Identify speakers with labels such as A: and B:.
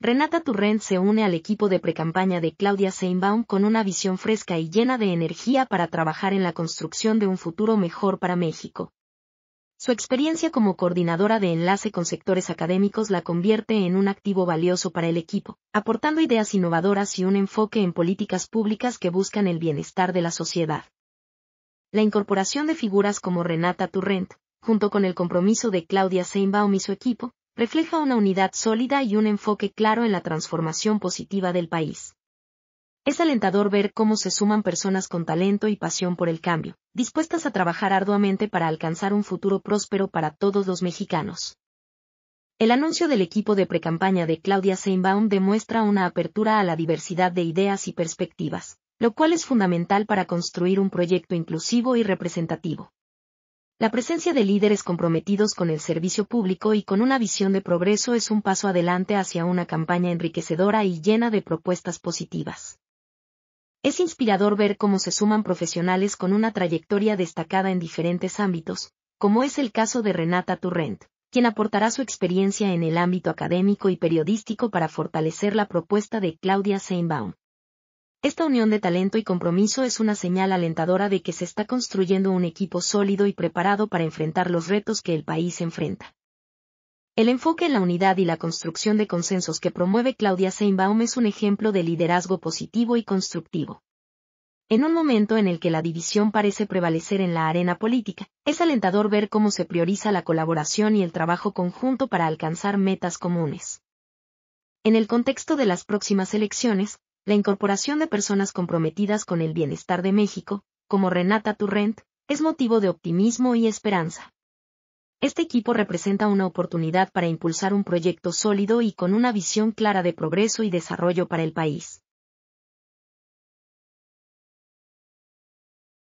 A: Renata Turrent se une al equipo de precampaña de Claudia Seinbaum con una visión fresca y llena de energía para trabajar en la construcción de un futuro mejor para México. Su experiencia como coordinadora de enlace con sectores académicos la convierte en un activo valioso para el equipo, aportando ideas innovadoras y un enfoque en políticas públicas que buscan el bienestar de la sociedad. La incorporación de figuras como Renata Turrent, junto con el compromiso de Claudia Seinbaum y su equipo, refleja una unidad sólida y un enfoque claro en la transformación positiva del país. Es alentador ver cómo se suman personas con talento y pasión por el cambio, dispuestas a trabajar arduamente para alcanzar un futuro próspero para todos los mexicanos. El anuncio del equipo de precampaña de Claudia Seinbaum demuestra una apertura a la diversidad de ideas y perspectivas, lo cual es fundamental para construir un proyecto inclusivo y representativo. La presencia de líderes comprometidos con el servicio público y con una visión de progreso es un paso adelante hacia una campaña enriquecedora y llena de propuestas positivas. Es inspirador ver cómo se suman profesionales con una trayectoria destacada en diferentes ámbitos, como es el caso de Renata Turrent, quien aportará su experiencia en el ámbito académico y periodístico para fortalecer la propuesta de Claudia Seinbaum. Esta unión de talento y compromiso es una señal alentadora de que se está construyendo un equipo sólido y preparado para enfrentar los retos que el país enfrenta. El enfoque en la unidad y la construcción de consensos que promueve Claudia Seinbaum es un ejemplo de liderazgo positivo y constructivo. En un momento en el que la división parece prevalecer en la arena política, es alentador ver cómo se prioriza la colaboración y el trabajo conjunto para alcanzar metas comunes. En el contexto de las próximas elecciones, la incorporación de personas comprometidas con el bienestar de México, como Renata Turrent, es motivo de optimismo y esperanza. Este equipo representa una oportunidad para impulsar un proyecto sólido y con una visión clara de progreso y desarrollo para el país.